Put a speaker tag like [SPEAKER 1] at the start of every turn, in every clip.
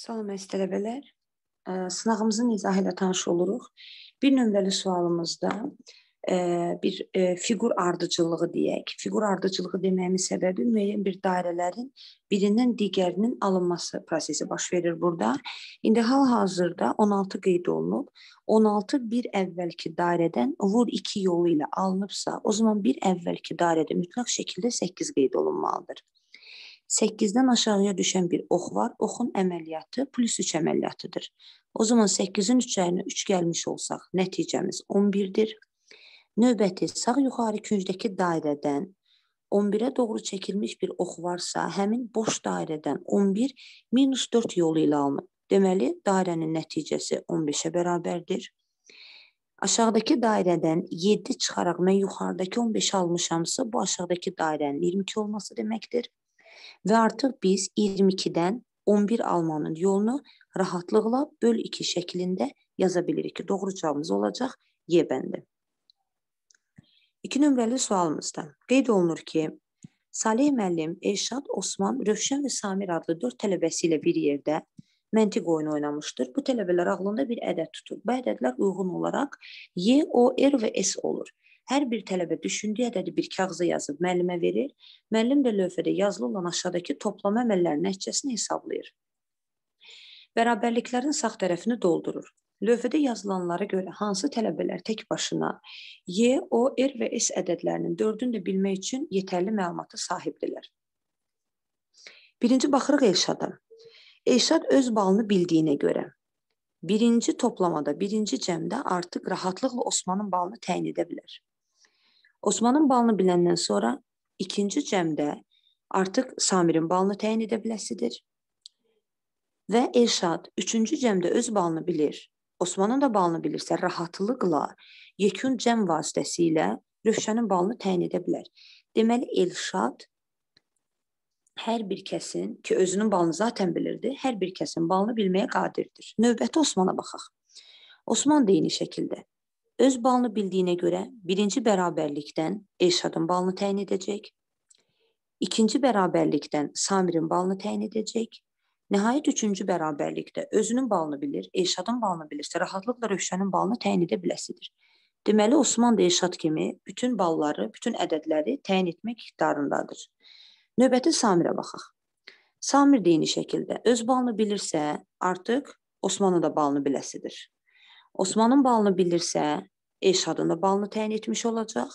[SPEAKER 1] Salam əziz e, tələbələr. Sınağımızın izahı ilə tanış oluruq. Bir nömrəli sualımızda e, bir e, fiqur ardıcıllığı deyək. Fiqur ardıcılığı deməyimin səbəbi müəyyən bir dairələrin birindən digərinin alınması prosesi baş verir burada. İndi hal-hazırda 16 qeyd olunub. 16 bir əvvəlki dairədən vur 2 yolu ilə alınıbsa, o zaman bir əvvəlki dairədə mütləq şəkildə 8 qeyd olunmalıdır. 8-dən aşağıya düşən bir ox var. Oxun əməliyyatı plus 3 əməliyyatıdır. O zaman 8-in 3-əyinə 3 gəlmiş olsaq, nəticəmiz 11-dir. Növbəti sağ yuxarı küncdəki dairədən 11-ə doğru çəkilmiş bir ox varsa, həmin boş dairədən 11 minus 4 yolu ilə alınıb. Deməli, dairənin nəticəsi 15-ə bərabərdir. Aşağıdakı dairədən 7 çıxaraq mən yuxarıdakı 15 almışamsa, bu aşağıdaki dairənin 22 olması deməkdir və artıq biz 22-dən 11 almanın yolunu rahatlıqla böl 2 şəklində yaza bilirik ki, doğru cavabımız olacaq Y bəndi. 2 nömrəli sualımızda qeyd olunur ki, Salih müəllim Elşad, Osman, Rövşən və Samir adlı 4 tələbəsi ilə bir yerdə məntiq oyunu oynamışdır. Bu tələbələr ağlında bir ədəd tutub. Bu ədədlər uyğun olaraq Y, O, R və S olur. Hər bir tələbə düşündüyü ədədi bir kağıza yazıb müəllimə verir. Müəllim də lövhədə yazılı olan aşağıdakı toplama əməllərinin nəticəsini hesablayır. Bərabərliklərin sağ tərəfini doldurur. Lövhədə yazılanlara görə hansı tələbələr tək başına Y, O, R və S ədədlərinin dördünü də bilmək üçün yetərli məlumata sahibdirlər. Birinci baxırıq Elşada. Elşad öz balını bildiyinə görə birinci toplamada, birinci cəmdə artıq rahatlıqla Osmanın balını təyin edə bilər. Osmanın balını biləndən sonra ikinci cəmdə artıq Samirin balını təyin edə biləsidir. Və Elşad üçüncü cəmdə öz balını bilir. Osmanın da balını bilirsə rahatlıqla yekun cəm vasitəsilə Rövşənin balını təyin edə bilər. Deməli Elşad hər bir kəsin ki özünün balını zaten bilirdi, hər bir kəsin balını bilməyə qadirdir. Növbəti Osmana baxaq. Osman da eyni şəkildə Öz balını bildiyinə görə birinci bərabərlikdən Elşadın balını təyin edəcək. İkinci bərabərlikdən Samirin balını təyin edəcək. Nəhayət üçüncü bərabərlikdə özünün balını bilir, Elşadın balını bilirsə, rahatlıqla Rövşənin balını təyin edə biləsidir. Deməli Osman da Elşad kimi bütün balları, bütün ədədləri təyin etmək iqtidarındadır. Növbəti Samirə baxaq. Samir də eyni şəkildə öz balını bilirsə, artıq Osmanın da balını biləsidir. Osmanın balını bilirsə, Elşadın da balını təyin etmiş olacaq.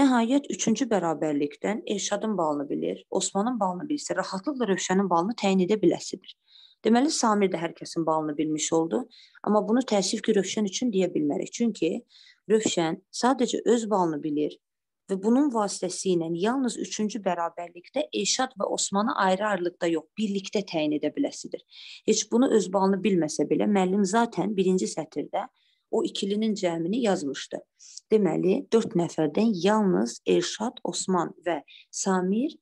[SPEAKER 1] Nəhayət üçüncü bərabərlikdən Elşadın balını bilir, Osmanın balını bilirsə, rahatlıqla Rövşənin balını təyin edə biləsidir. Deməli Samir də hər kəsin balını bilmiş oldu, amma bunu təəssüf ki, Rövşən üçün deyə bilmərik. Çünki Rövşən sadəcə öz balını bilir, və bunun vasitəsilə yalnız 3-cü bərabərlikdə Elşad və Osmanı ayrı-ayrılıqda yox, birlikdə təyin edə biləsidir. Heç bunu öz balını bilməsə belə müəllim zaten 1-ci sətirdə o ikilinin cəmini yazmışdı. Deməli, 4 nəfərdən yalnız Elşad, Osman və Samir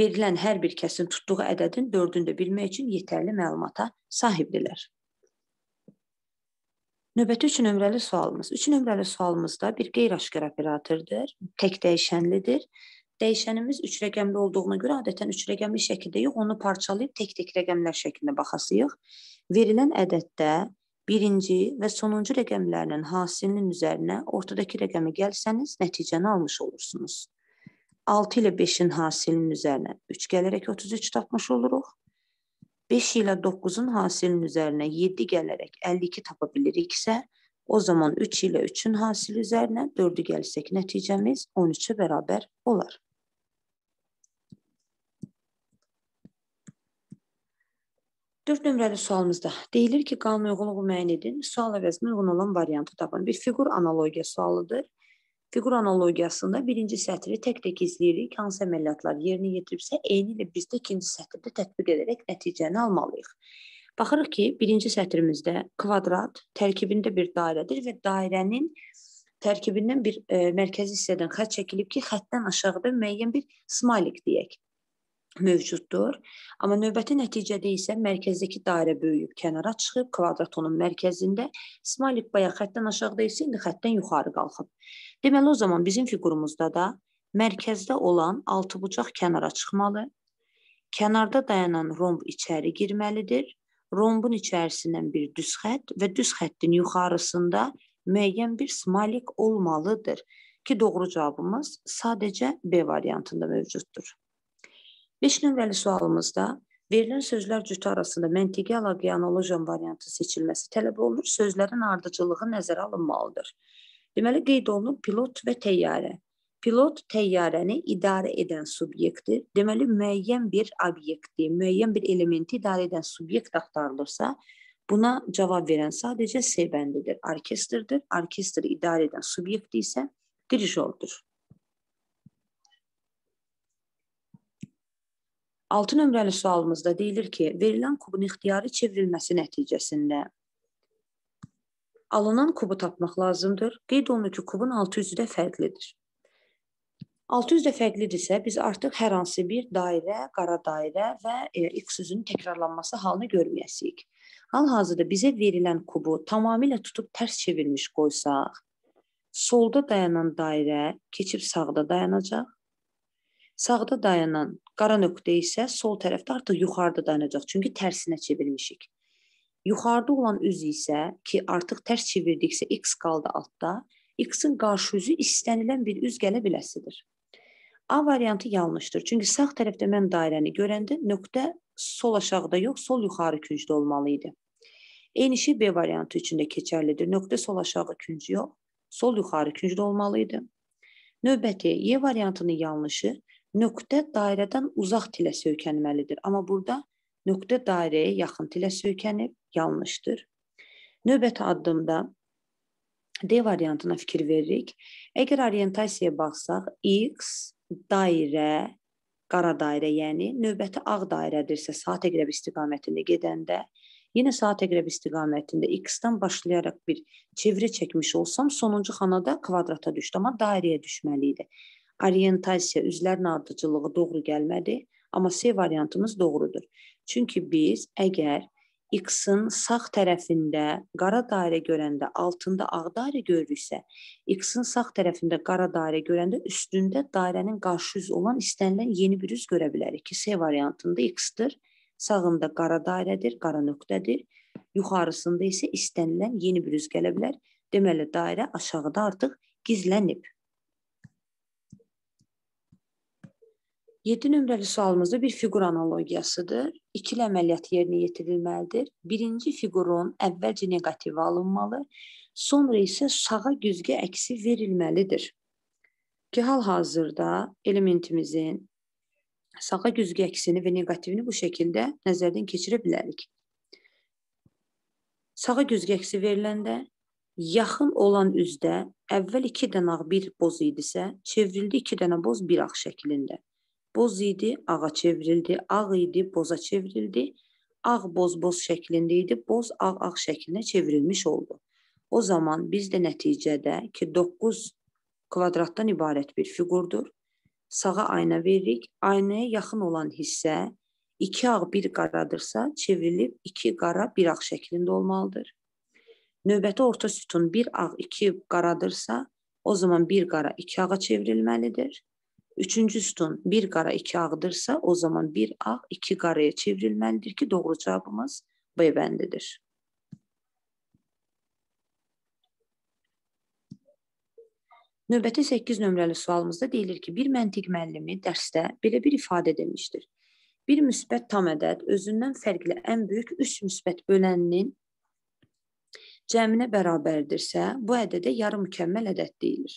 [SPEAKER 1] verilən hər bir kəsin tutduğu ədədin 4-ünü də bilmək üçün yetərli məlumata sahibdirlər. Növbəti 3 nömrəli sualımız. 3 nömrəli sualımızda bir qeyri-aşkar operatordur, tək dəyişənlidir. Dəyişənimiz 3 rəqəmli olduğuna görə adətən 3 rəqəmli şəkildə yox, onu parçalayıb tək-tək rəqəmlər şəklində baxasıyıq. Verilən ədəddə birinci və sonuncu rəqəmlərinin hasilinin üzərinə ortadakı rəqəmi gəlsəniz, nəticəni almış olursunuz. 6 ilə 5-in hasilinin üzərinə 3 gələrək 33 tapmış oluruq. 5 ilə 9-un hasilinin üzərinə 7 gələrək 52 tapa biliriksə, o zaman 3 ilə 3-ün hasili üzərinə 4-ü gəlsək nəticəmiz 13-ə bərabər olar. Dörd nömrəli sualımızda deyilir ki, qanuna uyğunluğu müəyyən edin. Sual əvəzinə uyğun olan variantı tapın. Bir fiqur analogiya sualıdır. Fiqur analogiyasında birinci sətri tək-tək izləyirik, hansı əməliyyatlar yerinə yetiribsə, eyni ilə biz də ikinci sətirdə tətbiq edərək nəticəni almalıyıq. Baxırıq ki, birinci sətrimizdə kvadrat tərkibində bir dairədir və dairənin tərkibindən bir e, mərkəzi hissədən xətt çəkilib ki, xəttdən aşağıda müəyyən bir smaylik deyək mövcuddur. Amma növbəti nəticədə isə mərkəzdəki dairə böyüyüb kənara çıxıb, kvadrat onun mərkəzində, smaylik bayaq xəttdən aşağıda isə indi xəttdən yuxarı qalxıb. Deməli o zaman bizim fiqurumuzda da mərkəzdə olan altıbucaq kənara çıxmalı, kənarda dayanan romb içəri girməlidir. Rombun içərisindən bir düz xətt və düz xəttin yuxarısında müəyyən bir smolik olmalıdır ki, doğru cavabımız sadəcə B variantında mövcuddur. 5 nömrəli sualımızda verilən sözlər cütü arasında məntiqi əlaqə analojan variantı seçilməsi tələb olunur. Sözlərin ardıcıllığı nəzərə alınmalıdır. Deməli, qeyd olunub pilot və təyyarə. Pilot təyyarəni idarə edən subyektdir. Deməli, müəyyən bir obyekti, müəyyən bir elementi idarə edən subyekt axtarılırsa, buna cavab verən sadəcə S bəndidir, orkestrdir. Orkestri idarə edən subyekt isə dirijordur. 6 nömrəli sualımızda deyilir ki, verilən kubun ixtiyari çevrilməsi nəticəsində alınan kubu tapmaq lazımdır. Qeyd olunur ki, kubun 600-ü də fərqlidir. 600 də fərqlidirsə, biz artıq hər hansı bir dairə, qara dairə və e, x üzünün təkrarlanması halını görməyəsik. Hal-hazırda bizə verilən kubu tamamilə tutub tərs çevirmiş qoysaq, solda dayanan dairə keçib sağda dayanacaq. Sağda dayanan qara nöqtə isə sol tərəfdə artıq yuxarıda dayanacaq, çünki tərsinə çevirmişik. Yuxarıda olan üzü isə ki, artıq tərs çevirdiksə x qaldı altda, x-in qarşı üzü istənilən bir üz gələ biləsidir. A variantı yanlışdır. Çünki sağ tərəfdə mən dairəni görəndə nöqtə sol aşağıda yox, sol yuxarı küncdə olmalı idi. Eyni şey B variantı üçün də keçərlidir. Nöqtə sol aşağı küncü yox, sol yuxarı küncdə olmalı idi. Növbəti Y variantının yanlışı nöqtə dairədən uzaq tilə söykənməlidir. Amma burada nöqtə dairəyə yaxıntilə söykənib, yanlışdır. Növbəti addımda D variantına fikir veririk. Əgər orientasiyaya baxsaq, x dairə, qara dairə, yəni növbəti ağ dairədirsə, saat əqrəb istiqamətində gedəndə, yenə saat əqrəb istiqamətində x-dən başlayaraq bir çevrə çəkmiş olsam, sonuncu xanada kvadrata düşdü, amma dairəyə düşməli idi. Orientasiya üzlərin ardıcılığı doğru gəlmədi. Amma C variantımız doğrudur. Çünki biz əgər X-in sağ tərəfində qara dairə görəndə altında ağ dairə görürüksə, X-in sağ tərəfində qara dairə görəndə üstündə dairənin qarşı üz olan istənilən yeni bir üz görə bilərik ki, C variantında X-dir, sağında qara dairədir, qara nöqtədir, yuxarısında isə istənilən yeni bir üz gələ bilər. Deməli dairə aşağıda artıq gizlənib. 7 nömrəli sualımızda bir fiqur analogiyasıdır. İkili əməliyyat yerinə yetirilməlidir. Birinci fiqurun əvvəlcə negativi alınmalı, sonra isə sağa güzgü əksi verilməlidir. Ki hal-hazırda elementimizin sağa güzgü əksini və negativini bu şəkildə nəzərdən keçirə bilərik. Sağa güzgü əksi veriləndə yaxın olan üzdə əvvəl 2 dənə ağ bir boz idisə, çevrildi 2 dənə boz bir ağ şəklində. Boz idi, ağa çevrildi, ağ idi, boza çevrildi. Ağ boz-boz şəklində idi, boz ağ-ağ şəklinə çevrilmiş oldu. O zaman biz də nəticədə ki 9 kvadratdan ibarət bir fiqurdur. Sağa ayna veririk. Aynaya yaxın olan hissə 2 ağ 1 qaradırsa, çevrilib 2 qara 1 ağ şəklində olmalıdır. Növbəti orta sütun 1 ağ 2 qaradırsa, o zaman 1 qara 2 ağa çevrilməlidir. Üçüncü sütun bir qara iki ağdırsa o zaman bir ağ iki qaraya çevrilməlidir ki doğru cavabımız B bəndidir. Növbəti 8 nömrəli sualımızda deyilir ki, bir məntiq müəllimi dərsdə belə bir ifadə demişdir. Bir müsbət tam ədəd özündən fərqli ən böyük 3 müsbət böləninin cəminə bərabərdirsə, bu ədədə yarı mükəmməl ədəd deyilir.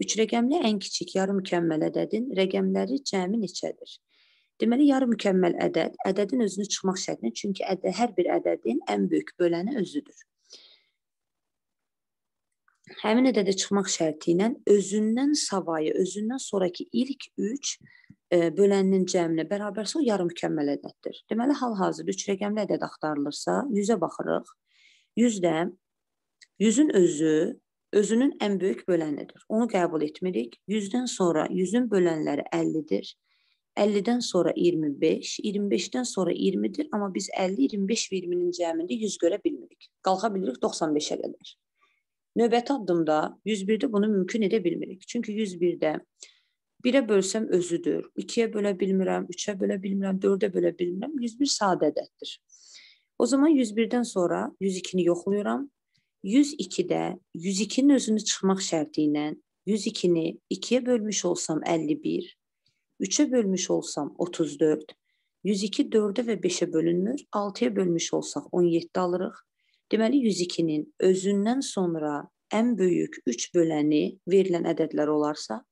[SPEAKER 1] Üç rəqəmli ən kiçik yarım mükəmməl ədədin rəqəmləri cəmi neçədir? Deməli, yarım mükəmməl ədəd ədədin özünü çıxmaq şərtinə, çünki ədə, hər bir ədədin ən böyük böləni özüdür. Həmin ədədə çıxmaq şərti ilə özündən savayı, özündən sonrakı ilk 3 e, böləninin cəminə bərabərsə o yarım mükəmməl ədəddir. Deməli, hal-hazırda 3 rəqəmli ədəd axtarılırsa, 100-ə baxırıq. 100-də 100-ün özü özünün ən böyük bölənidir. Onu qəbul etmirik. 100-dən sonra 100-ün bölənləri 50-dir. 50-dən sonra 25, 25-dən sonra 20-dir, amma biz 50, 25 və 20-nin cəmində 100 görə bilmirik. Qalxa bilirik 95-ə qədər. Növbəti addımda 101-də bunu mümkün edə bilmirik. Çünki 101-də 1-ə bölsəm özüdür, 2-yə bölə bilmirəm, 3-ə bölə bilmirəm, 4-ə bölə bilmirəm. 101 sadə ədəddir. O zaman 101-dən sonra 102-ni yoxlayıram. 102-də 102-nin özünü çıxmaq şərti ilə 102-ni 2-yə bölmüş olsam 51, 3-ə bölmüş olsam 34, 102 4-ə və 5-ə bölünmür, 6-ya bölmüş olsaq 17 alırıq. Deməli 102-nin özündən sonra ən böyük 3 böləni verilən ədədlər olarsa,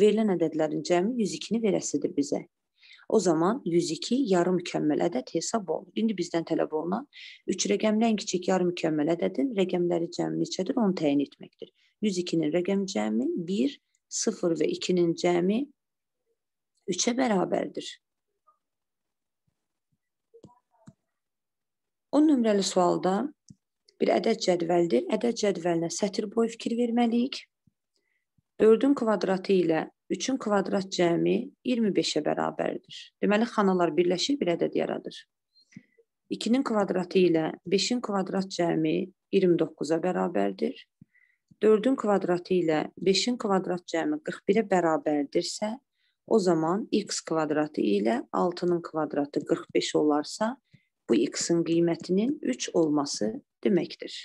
[SPEAKER 1] verilən ədədlərin cəmi 102-ni verəsidir bizə. O zaman 102 yarım mükəmməl ədəd hesab olunur. İndi bizdən tələb olunan 3 rəqəmdən kiçik yarım mükəmməl ədədin rəqəmləri cəmi neçədir? Onu təyin etməkdir. 102-nin rəqəm cəmi 1, 0 və 2-nin cəmi 3-ə bərabərdir. 10 nömrəli sualda bir ədəd cədvəldir. Ədəd cədvəlinə sətir boyu fikir verməliyik. 4-ün kvadratı ilə 3-ün kvadrat cəmi 25-ə bərabərdir. Deməli, xanalar birləşir, bir ədəd yaradır. 2-nin kvadratı ilə 5-in kvadrat cəmi 29-a bərabərdir. 4-ün kvadratı ilə 5-in kvadrat cəmi 41-ə bərabərdirsə, o zaman x kvadratı ilə 6-nın kvadratı 45 olarsa, bu x-in qiymətinin 3 olması deməkdir.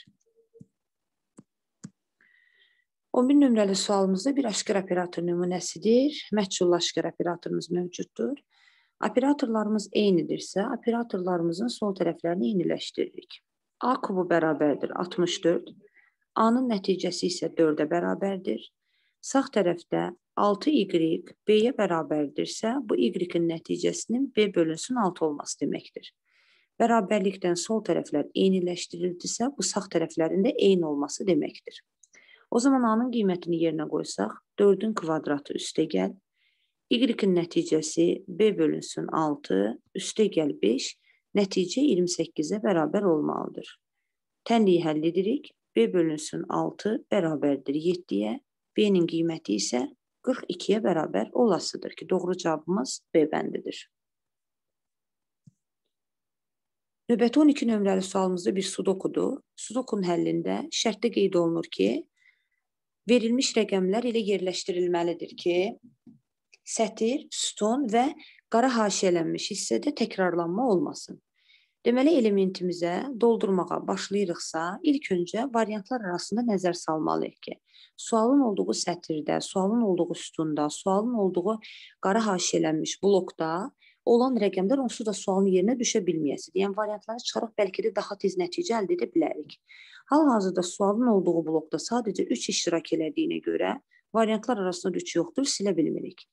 [SPEAKER 1] 11 nömrəli sualımızda bir aşkar operator nümunəsidir. Məhsul aşkar operatorumuz mövcuddur. Operatorlarımız eynidirsə, operatorlarımızın sol tərəflərini eyniləşdiririk. A kubu bərabərdir 64. A-nın nəticəsi isə 4-ə bərabərdir. Sağ tərəfdə 6y b-yə bərabərdirsə, bu y-in nəticəsinin b bölünsün 6 olması deməkdir. Bərabərlikdən sol tərəflər eyniləşdirildisə, bu sağ tərəflərində eyni olması deməkdir. O zaman A-nın qiymətini yerinə qoysaq, 4-ün kvadratı üstə gəl, Y-in nəticəsi B bölünsün 6, üstə gəl 5, nəticə 28-ə bərabər olmalıdır. Tənliyi həll edirik, B bölünsün 6 bərabərdir 7-yə, B-nin qiyməti isə 42-yə bərabər olasıdır ki, doğru cavabımız B bəndidir. Növbəti 12 nömrəli sualımızda bir sudokudur. Sudokunun həllində şərtdə qeyd olunur ki, verilmiş rəqəmlər elə yerləşdirilməlidir ki, sətir, sütun və qara haşiyələnmiş hissədə təkrarlanma olmasın. Deməli elementimizə doldurmağa başlayırıqsa, ilk öncə variantlar arasında nəzər salmalıyıq ki, sualın olduğu sətirdə, sualın olduğu sütunda, sualın olduğu qara haşiyələnmiş blokda olan rəqəmlər onsuz da sualın yerinə düşə bilməyəsidir. Yəni variantları çıxaraq bəlkə də daha tez nəticə əldə edə bilərik. Hal-hazırda sualın olduğu blokda sadəcə 3 iştirak elədiyinə görə variantlar arasında 3 yoxdur, silə bilmirik.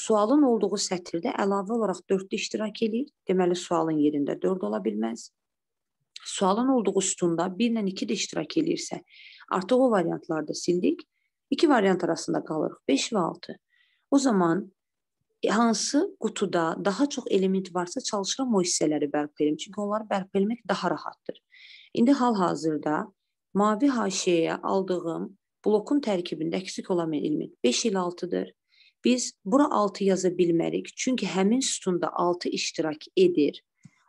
[SPEAKER 1] Sualın olduğu sətirdə əlavə olaraq 4-də iştirak eləyir. Deməli sualın yerində 4 ola bilməz. Sualın olduğu sütunda 1 ilə 2 də iştirak eləyirsə, artıq o variantları da sildik. İki variant arasında qalırıq 5 və 6. O zaman hansı qutuda daha çox element varsa çalışıram o hissələri bərpa edim. Çünki onları bərpa etmək daha rahatdır. İndi hal-hazırda mavi haşiyəyə aldığım blokun tərkibində əksik olan element 5 il 6-dır. Biz bura 6 yaza bilmərik, çünki həmin sütunda 6 iştirak edir.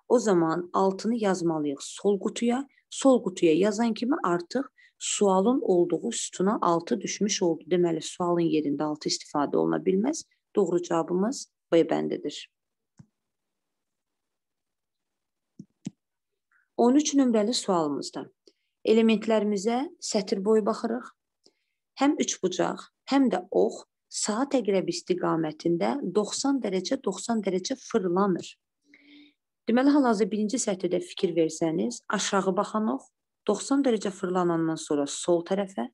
[SPEAKER 1] O zaman 6-nı yazmalıyıq sol qutuya. Sol qutuya yazan kimi artıq sualın olduğu sütuna 6 düşmüş oldu. Deməli, sualın yerində 6 istifadə oluna bilməz. Doğru cavabımız B bəndidir. 13 nömrəli sualımızda elementlərimizə sətir boyu baxırıq. Həm üçbucaq, həm də ox saat əqrəbi istiqamətində 90 dərəcə 90 dərəcə fırlanır. Deməli, hal-hazırda birinci sətirdə fikir versəniz, aşağı baxan ox 90 dərəcə fırlanandan sonra sol tərəfə,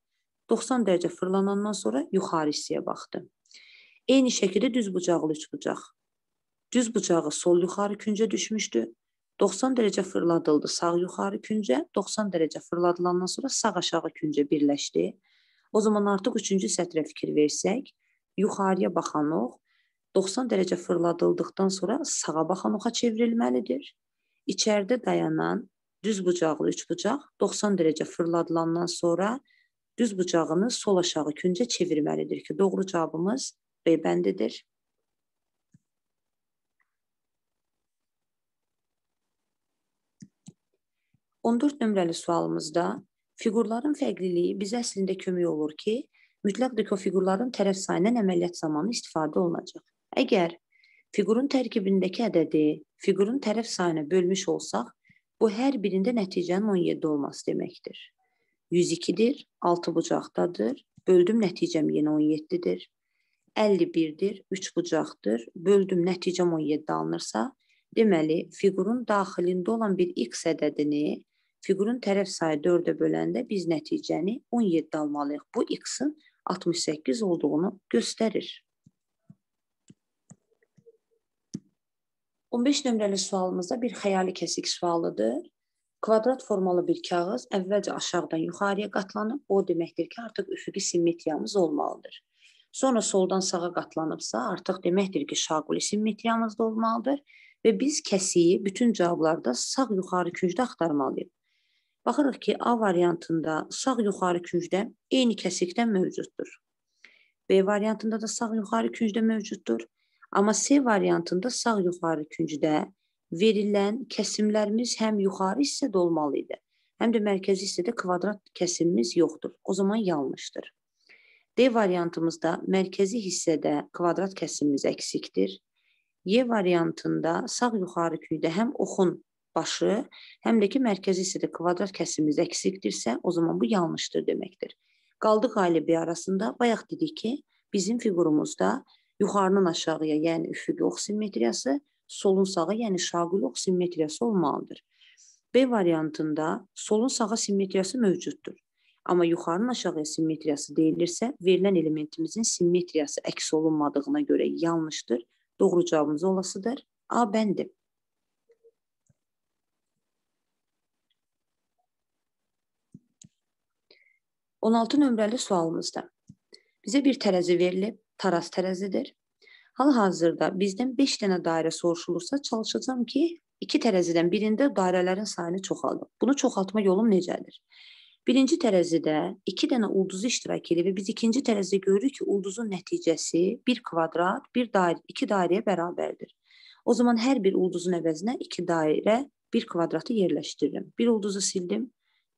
[SPEAKER 1] 90 dərəcə fırlanandan sonra yuxarı hissəyə baxdı. Eyni şəkildə düz bucaqlı üçbucaq. Düz bucağı sol yuxarı küncə düşmüşdü, 90 dərəcə fırladıldı sağ yuxarı küncə, 90 dərəcə fırladılandan sonra sağ aşağı küncə birləşdi. O zaman artıq 3-cü sətrə fikir versək, yuxarıya baxan ox 90 dərəcə fırladıldıqdan sonra sağa baxan oxa çevrilməlidir. İçəridə dayanan düz bucaqlı üç bucaq 90 dərəcə fırladılandan sonra düz bucağını sol aşağı küncə çevirməlidir ki, doğru cavabımız B bəndidir. 14 nömrəli sualımızda fiqurların fərqliliyi bizə əslində kömək olur ki, mütləq deko fiqurların tərəf sayının əməliyyat zamanı istifadə olunacaq. Əgər fiqurun tərkibindəki ədədi fiqurun tərəf sayına bölmüş olsaq, bu hər birində nəticənin 17 olması deməkdir. 102-dir, 6 bucaqdadır, böldüm nəticəm yenə 17-dir. 51-dir, 3 bucaqdır, böldüm nəticəm 17 alınırsa, deməli fiqurun daxilində olan bir x ədədini Fiqurun tərəf sayı 4-ə böləndə biz nəticəni 17 almalıyıq. Bu x-in 68 olduğunu göstərir. 15 nömrəli sualımızda bir xəyali kəsik sualıdır. Kvadrat formalı bir kağız əvvəlcə aşağıdan yuxarıya qatlanıb, o deməkdir ki, artıq üfüqi simmetriyamız olmalıdır. Sonra soldan sağa qatlanıbsa, artıq deməkdir ki, şaquli simmetriyamız da olmalıdır və biz kəsiyi bütün cavablarda sağ yuxarı küncdə axtarmalıyıq. Baxırıq ki, A variantında sağ yuxarı küncdə eyni kəsikdə mövcuddur. B variantında da sağ yuxarı küncdə mövcuddur. Amma C variantında sağ yuxarı küncdə verilən kəsimlərimiz həm yuxarı hissədə olmalı idi, həm də mərkəzi hissədə kvadrat kəsimimiz yoxdur. O zaman yanlışdır. D variantımızda mərkəzi hissədə kvadrat kəsimimiz əksikdir. Y variantında sağ yuxarı küncdə həm oxun başı, həm də ki mərkəzi hissədə kvadrat kəsimimiz əksikdirsə, o zaman bu yanlışdır deməkdir. Qaldı qalibi arasında bayaq dedik ki, bizim fiqurumuzda yuxarının aşağıya, yəni üfüqi ox simmetriyası, solun sağa, yəni şaqül ox simmetriyası olmalıdır. B variantında solun sağa simmetriyası mövcuddur. Amma yuxarının aşağıya simmetriyası deyilirsə, verilən elementimizin simmetriyası əks olunmadığına görə yanlışdır. Doğru cavabımız olasıdır. A bəndi. 16 nömrəli sualımızda bizə bir tərəzi verilib, taraz tərəzidir. Hal-hazırda bizdən 5 dənə dairə soruşulursa, çalışacağam ki, 2 tərəzidən birində dairələrin sayını çoxaldım. Bunu çoxaltma yolum necədir? Birinci tərəzidə 2 dənə ulduzu iştirak edir və biz ikinci tərəzidə görürük ki, ulduzun nəticəsi 1 kvadrat, 1 dairə, 2 dairəyə bərabərdir. O zaman hər bir ulduzun əvəzinə 2 dairə, 1 kvadratı yerləşdiririm. Bir ulduzu sildim,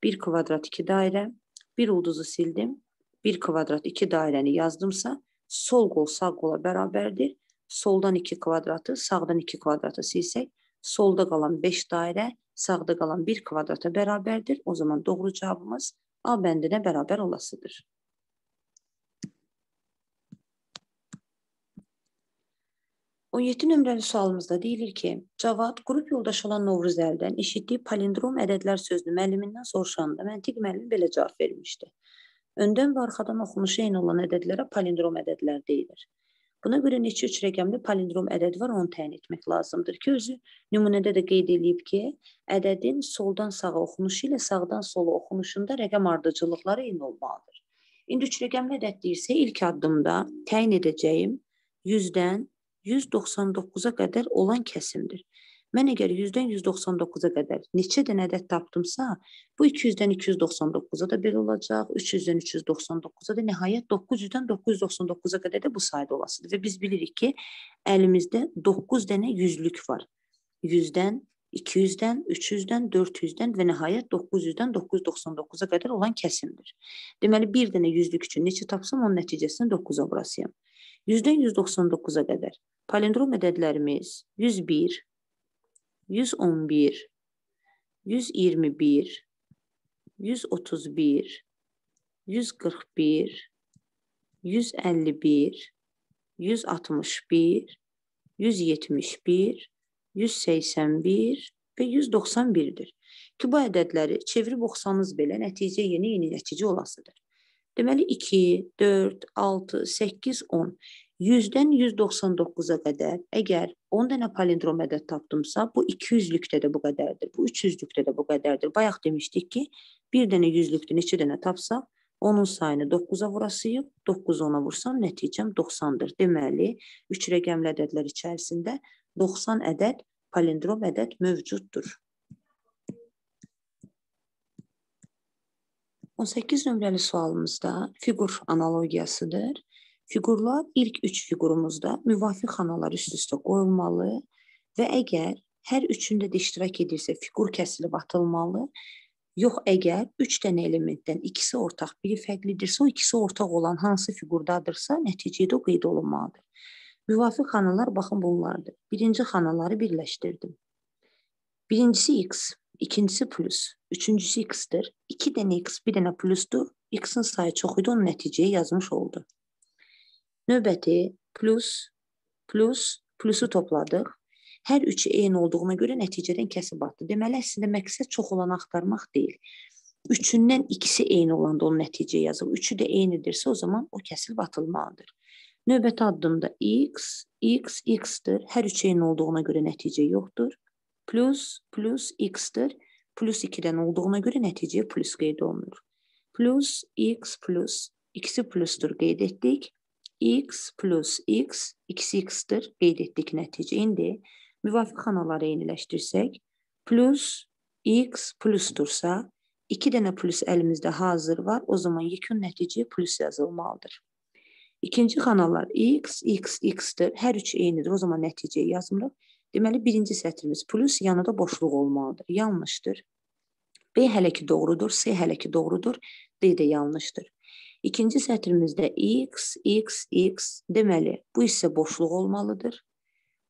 [SPEAKER 1] 1 kvadrat 2 dairə, bir ulduzu sildim, bir kvadrat iki dairəni yazdımsa, sol qol sağ qola bərabərdir. Soldan 2 kvadratı, sağdan 2 kvadratı silsək, solda qalan 5 dairə, sağda qalan 1 kvadrata bərabərdir. O zaman doğru cavabımız A bəndinə bərabər olasıdır. 17 nömrəli sualımızda deyilir ki, Cavad qrup yoldaşı olan Novruzəldən eşitdiyi palindrom ədədlər sözünü müəllimindən soruşanda məntiq müəllim belə cavab vermişdi. Öndən və arxadan oxunuşu eyni olan ədədlərə palindrom ədədlər deyilir. Buna görə neçə üç rəqəmli palindrom ədəd var, onu təyin etmək lazımdır ki, özü nümunədə də qeyd edilib ki, ədədin soldan sağa oxunuşu ilə sağdan sola oxunuşunda rəqəm ardıcılıqları eyni olmalıdır. İndi üç rəqəmli ədəd deyirsə, ilk addımda təyin edəcəyim 100-dən 199-a qədər olan kəsimdir. Mən əgər 100-dən 199-a qədər neçə dənə ədəd tapdımsa, bu 200-dən 299-a da belə olacaq, 300-dən 399-a da, nəhayət 900-dən 999-a qədər də bu sayda olasıdır. Və biz bilirik ki, əlimizdə 9 dənə yüzlük var. 100-dən 200-dən, 300-dən, 400-dən və nəhayət 900-dən 999-a qədər olan kəsimdir. Deməli, bir dənə yüzlük üçün neçə tapsam, onun nəticəsini 9-a vurasıyam. 100-dən 199-a qədər palindrom ədədlərimiz 101, 111, 121, 131, 141, 151, 161, 171, 181 və 191-dir. Ki bu ədədləri çevirib oxusanız belə nəticə yeni-yeni nəticə olasıdır. Deməli 2, 4, 6, 8, 10. 100-dən 199-a qədər əgər 10 dənə palindrom ədəd tapdımsa, bu 200-lükdə də bu qədərdir. Bu 300-lükdə də bu qədərdir. Bayaq demişdik ki, bir dənə 100-lükdə neçə dənə tapsaq, onun sayını 9-a vurasıyıq. 9 10-a vursam nəticəm 90-dır. Deməli, 3 rəqəmli ədədlər içərisində 90 ədəd palindrom ədəd mövcuddur. 18 nömrəli sualımızda fiqur analogiyasıdır. Fiqurlar ilk 3 fiqurumuzda müvafiq xanalar üst-üstə qoyulmalı və əgər hər üçündə də iştirak edirsə fiqur kəsilib atılmalı. Yox, əgər 3 dənə elementdən ikisi ortaq, biri fərqlidirsə, o ikisi ortaq olan hansı fiqurdadırsa, nəticədə o qeyd olunmalıdır. Müvafiq xanalar baxın bunlardır. Birinci xanaları birləşdirdim. Birincisi x, ikincisi plus. Üçüncüsü x-dir. 2 dənə x, 1 dənə plusdur. X-in sayı çox idi, onun nəticəyi yazmış oldu. Növbəti plus, plus, plusu topladıq. Hər üçü eyni olduğuna görə nəticədən kəsib atdı. Deməli, əslində məqsəd çox olanı axtarmaq deyil. Üçündən ikisi eyni olanda onun nəticə yazılır. Üçü də eynidirsə, o zaman o kəsilib atılmalıdır. Növbəti addımda x, x, x-dir. Hər üçü eyni olduğuna görə nəticə yoxdur. Plus, plus, x-dir plus 2-dən olduğuna görə nəticə plus qeyd olunur. Plus x plus ikisi plusdur qeyd etdik. x plus x, ikisi x-dir qeyd etdik nəticə. İndi müvafiq xanaları eyniləşdirsək, plus x plusdursa, 2 dənə plus əlimizdə hazır var. O zaman yekun nəticə plus yazılmalıdır. İkinci xanalar x, x, x-dir. Hər üçü eynidir. O zaman nəticəyi yazmırıq. Deməli, birinci sətrimiz plus yanında boşluq olmalıdır. Yanlışdır. B hələ ki doğrudur, C hələ ki doğrudur, D də yanlışdır. İkinci sətrimizdə x, x, x. Deməli, bu isə boşluq olmalıdır.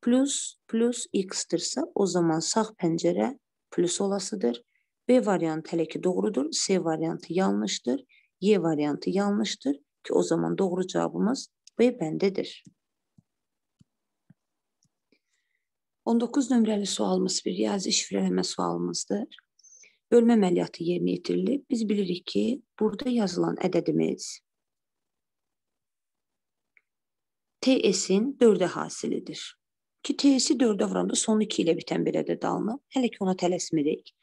[SPEAKER 1] Plus, plus x-dirsə, o zaman sağ pəncərə plus olasıdır. B variantı hələ ki doğrudur, C variantı yanlışdır, Y variantı yanlışdır ki, o zaman doğru cavabımız B bəndədir. 19 nömrəli sualımız bir riyazi şifrələmə sualımızdır. Bölmə əməliyyatı yerinə yetirilib. Biz bilirik ki, burada yazılan ədədimiz TS-in 4-ə hasilidir. Ki TS-i 4-ə vuranda son 2 ilə bitən bir ədəd alınıb. Hələ ki ona tələsmirik.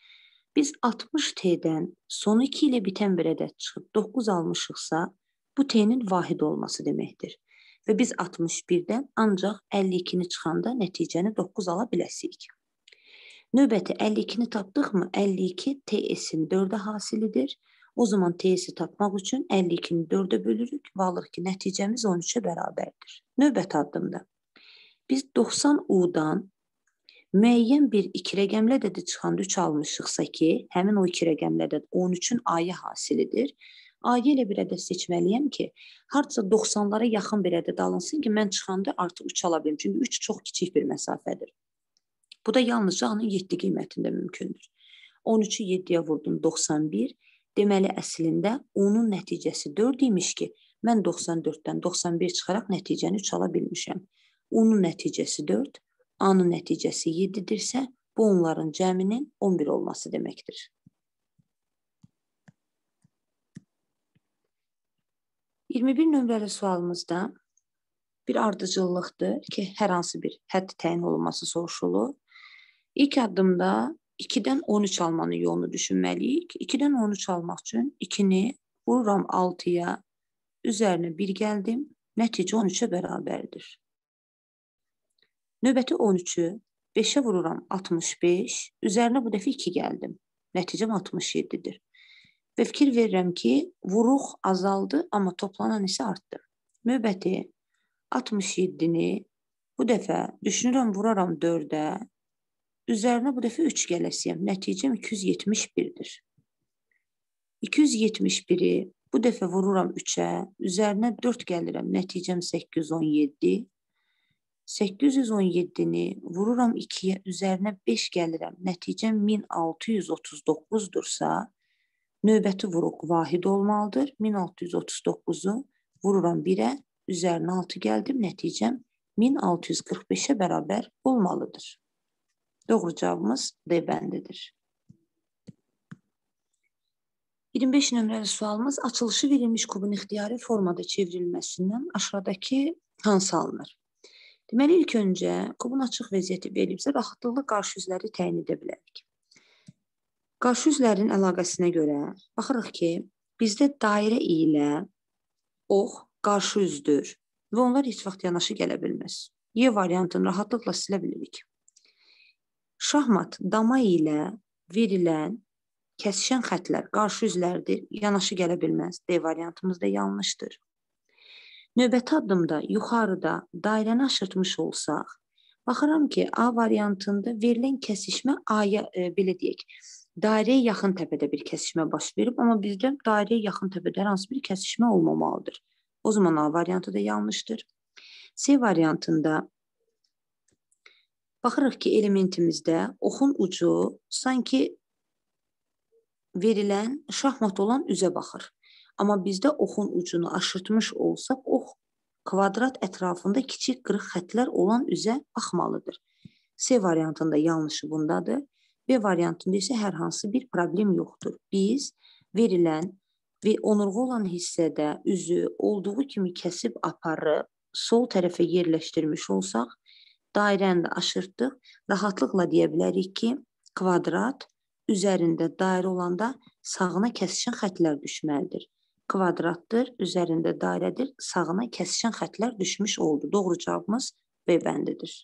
[SPEAKER 1] Biz 60 T-dən son 2 ilə bitən bir ədəd çıxıb 9 almışıqsa, bu T-nin vahid olması deməkdir və biz 61-dən ancaq 52-ni çıxanda nəticəni 9 ala biləsirik. Növbəti 52-ni tapdıqmı? 52 TS-in 4-ə hasilidir. O zaman TS-i tapmaq üçün 52-ni 4-ə bölürük və alırıq ki, nəticəmiz 13-ə bərabərdir. Növbəti addımda biz 90 U-dan müəyyən bir 2 rəqəmli ədədi çıxanda 3 almışıqsa ki, həmin o 2 rəqəmli ədəd 13-ün A-ya hasilidir Ayə elə belə də seçməliyəm ki, hardasa 90-lara yaxın belə də dalınsın ki, mən çıxanda artıq 3 ala bilim. Çünki 3 çox kiçik bir məsafədir. Bu da yalnızca onun 7 qiymətində mümkündür. 13-ü 7-yə vurdum 91. Deməli əslində onun nəticəsi 4 imiş ki, mən 94-dən 91 çıxaraq nəticəni 3 ala bilmişəm. Onun nəticəsi 4, A-nın nəticəsi 7-dirsə, bu onların cəminin 11 olması deməkdir. 21 nömrəli sualımızda bir ardıcıllıqdır ki, hər hansı bir hədd təyin olunması soruşulur. İlk addımda 2-dən 13 almanın yolunu düşünməliyik. 2-dən 13 almaq üçün 2-ni vururam 6-ya, üzərinə 1 gəldim, nəticə 13-ə bərabərdir. Növbəti 13-ü 5-ə vururam 65, üzərinə bu dəfə 2 gəldim. Nəticəm 67-dir və fikir verirəm ki, vuruq azaldı, amma toplanan isə artdı. Növbəti 67-ni bu dəfə düşünürəm vuraram 4-ə. Üzərinə bu dəfə 3 gələsiyəm. Nəticəm 271-dir. 271-i bu dəfə vururam 3-ə, üzərinə 4 gəlirəm. Nəticəm 817. 817-ni vururam 2-yə, üzərinə 5 gəlirəm. Nəticəm 1639-dursa, Növbəti vuruq vahid olmalıdır. 1639-u vururam 1-ə, üzərinə 6 gəldim, nəticəm 1645-ə bərabər olmalıdır. Doğru cavabımız D bəndidir. 25 nömrəli sualımız açılışı verilmiş kubun ixtiyari formada çevrilməsindən aşağıdakı hansı alınır? Deməli, ilk öncə kubun açıq vəziyyəti verilibsə, rahatlıqla qarşı üzləri təyin edə bilərik. Qarşı üzlərin əlaqəsinə görə baxırıq ki, bizdə dairə ilə ox qarşı üzdür və onlar heç vaxt yanaşı gələ bilməz. Y variantını rahatlıqla silə bilirik. Şahmat dama ilə verilən kəsişən xətlər qarşı üzlərdir, yanaşı gələ bilməz. D variantımız da yanlışdır. Növbəti addımda yuxarıda dairəni aşırtmış olsaq, baxıram ki, A variantında verilən kəsişmə A-ya e, belə deyək, Dairəyə yaxın təpədə bir kəsişmə baş verib, amma bizdə dairəyə yaxın təpədə hər hansı bir kəsişmə olmamalıdır. O zaman A variantı da yanlışdır. C variantında baxırıq ki, elementimizdə oxun ucu sanki verilən şahmat olan üzə baxır. Amma bizdə oxun ucunu aşırtmış olsaq, ox kvadrat ətrafında kiçik qırıq xətlər olan üzə baxmalıdır. C variantında yanlışı bundadır. B variantında isə hər hansı bir problem yoxdur. Biz verilən və onurğa olan hissədə üzü olduğu kimi kəsib aparıb sol tərəfə yerləşdirmiş olsaq, dairəni də aşırtdıq, rahatlıqla deyə bilərik ki, kvadrat üzərində dairə olanda sağına kəsişən xətlər düşməlidir. Kvadratdır, üzərində dairədir, sağına kəsişən xətlər düşmüş oldu. Doğru cavabımız B bəndidir.